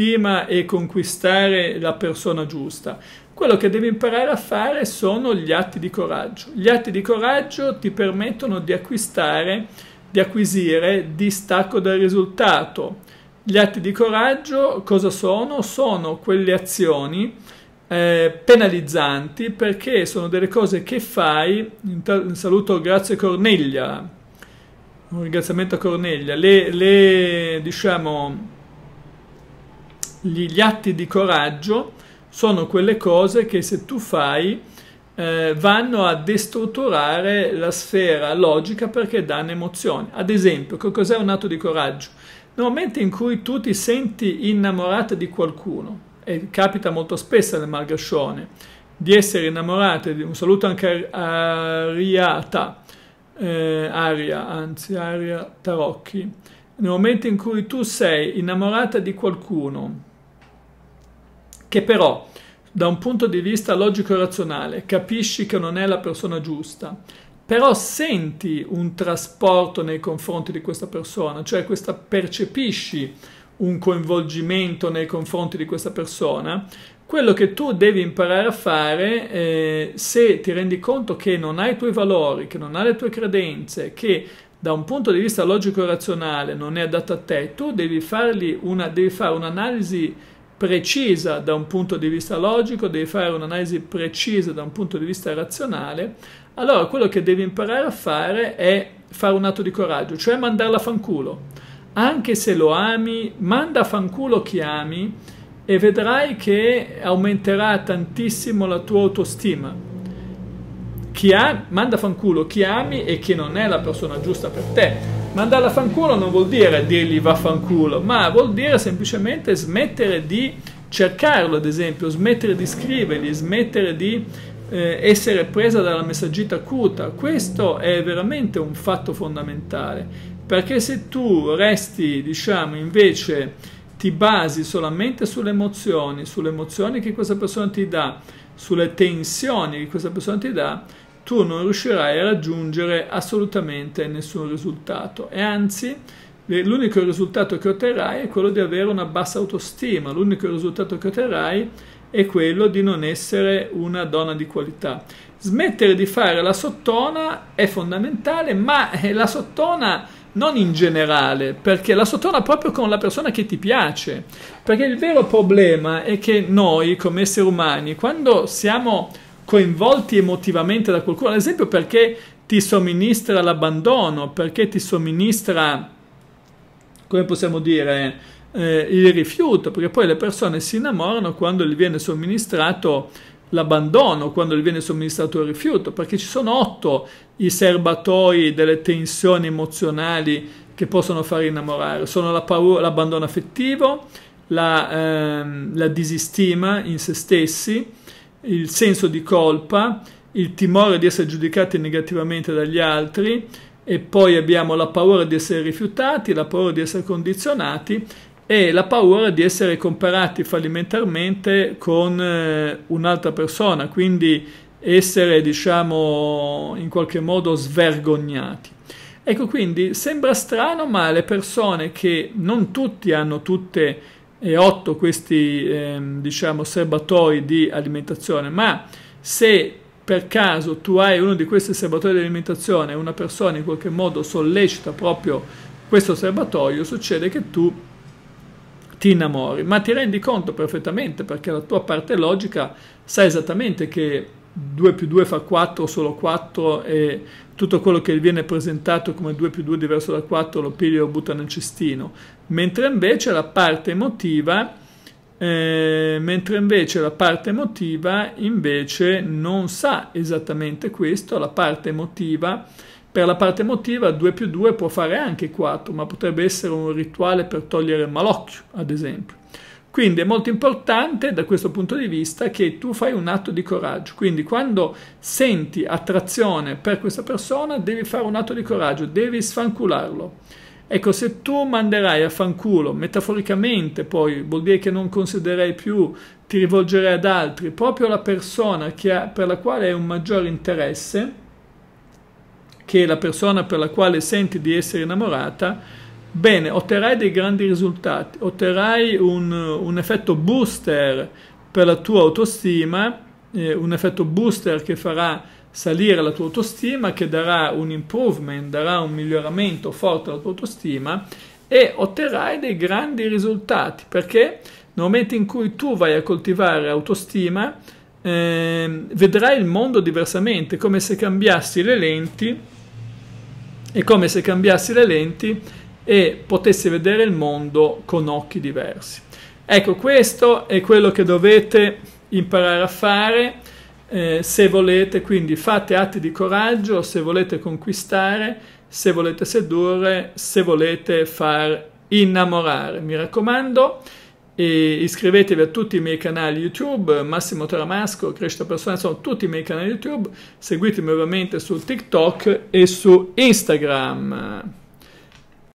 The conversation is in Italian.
autostima e conquistare la persona giusta. Quello che devi imparare a fare sono gli atti di coraggio. Gli atti di coraggio ti permettono di acquistare, di acquisire distacco dal risultato. Gli atti di coraggio cosa sono? Sono quelle azioni eh, penalizzanti perché sono delle cose che fai. saluto, grazie Corniglia, un ringraziamento a Corniglia. Le, le diciamo gli, atti di coraggio sono quelle cose che se tu fai eh, vanno a destrutturare la sfera logica perché danno emozioni. Ad esempio, che cos'è un atto di coraggio? Nel momento in cui tu ti senti innamorata di qualcuno, e capita molto spesso nel Margascione, di essere innamorate, un saluto anche a Ariata, eh, Aria, anzi Aria Tarocchi, nel momento in cui tu sei innamorata di qualcuno che però da un punto di vista logico e razionale capisci che non è la persona giusta, però senti un trasporto nei confronti di questa persona, cioè questa percepisci un coinvolgimento nei confronti di questa persona, quello che tu devi imparare a fare eh, se ti rendi conto che non hai i tuoi valori, che non ha le tue credenze, che da un punto di vista logico e razionale non è adatto a te, tu devi, fargli una, devi fare un'analisi precisa da un punto di vista logico, devi fare un'analisi precisa da un punto di vista razionale, allora quello che devi imparare a fare è fare un atto di coraggio, cioè mandarla a fanculo. Anche se lo ami, manda a fanculo chi ami e vedrai che aumenterà tantissimo la tua autostima. Chi ha, manda a fanculo chi ami e che non è la persona giusta per te Mandarla a fanculo non vuol dire dirgli vaffanculo, ma vuol dire semplicemente smettere di cercarlo, ad esempio, smettere di scrivergli, smettere di eh, essere presa dalla messaggita acuta. Questo è veramente un fatto fondamentale, perché se tu resti, diciamo, invece ti basi solamente sulle emozioni, sulle emozioni che questa persona ti dà, sulle tensioni che questa persona ti dà, tu non riuscirai a raggiungere assolutamente nessun risultato e anzi l'unico risultato che otterrai è quello di avere una bassa autostima, l'unico risultato che otterrai è quello di non essere una donna di qualità. Smettere di fare la sottona è fondamentale, ma eh, la sottona non in generale, perché la sottona proprio con la persona che ti piace, perché il vero problema è che noi come esseri umani, quando siamo coinvolti emotivamente da qualcuno, ad esempio perché ti somministra l'abbandono, perché ti somministra, come possiamo dire, eh, il rifiuto, perché poi le persone si innamorano quando gli viene somministrato l'abbandono, quando gli viene somministrato il rifiuto, perché ci sono otto i serbatoi delle tensioni emozionali che possono far innamorare, sono la paura, l'abbandono affettivo, la, ehm, la disistima in se stessi, il senso di colpa, il timore di essere giudicati negativamente dagli altri e poi abbiamo la paura di essere rifiutati, la paura di essere condizionati e la paura di essere comparati fallimentarmente con eh, un'altra persona, quindi essere diciamo in qualche modo svergognati. Ecco quindi sembra strano ma le persone che non tutti hanno tutte e 8 questi ehm, diciamo serbatoi di alimentazione, ma se per caso tu hai uno di questi serbatoi di alimentazione e una persona in qualche modo sollecita proprio questo serbatoio, succede che tu ti innamori, ma ti rendi conto perfettamente perché la tua parte logica sa esattamente che 2 più 2 fa 4, solo 4 e tutto quello che viene presentato come 2 più 2 diverso da 4 lo piglia e lo butta nel cestino, mentre invece la parte emotiva, eh, mentre invece la parte emotiva invece non sa esattamente questo, la parte emotiva per la parte emotiva 2 più 2 può fare anche 4, ma potrebbe essere un rituale per togliere il malocchio, ad esempio. Quindi è molto importante da questo punto di vista che tu fai un atto di coraggio. Quindi quando senti attrazione per questa persona devi fare un atto di coraggio, devi sfancularlo. Ecco, se tu manderai a fanculo, metaforicamente poi, vuol dire che non considererai più, ti rivolgerai ad altri, proprio la persona ha, per la quale hai un maggiore interesse, che la persona per la quale senti di essere innamorata, bene, otterrai dei grandi risultati, otterrai un, un effetto booster per la tua autostima, eh, un effetto booster che farà salire la tua autostima, che darà un improvement, darà un miglioramento forte alla tua autostima e otterrai dei grandi risultati perché nel momento in cui tu vai a coltivare autostima eh, vedrai il mondo diversamente, come se cambiassi le lenti e come se cambiassi le lenti e potessi vedere il mondo con occhi diversi. Ecco, questo è quello che dovete imparare a fare eh, se volete, quindi fate atti di coraggio, se volete conquistare, se volete sedurre, se volete far innamorare. Mi raccomando, iscrivetevi a tutti i miei canali YouTube, Massimo Tramasco, Crescita Personale, sono tutti i miei canali YouTube, seguitemi ovviamente su TikTok e su Instagram.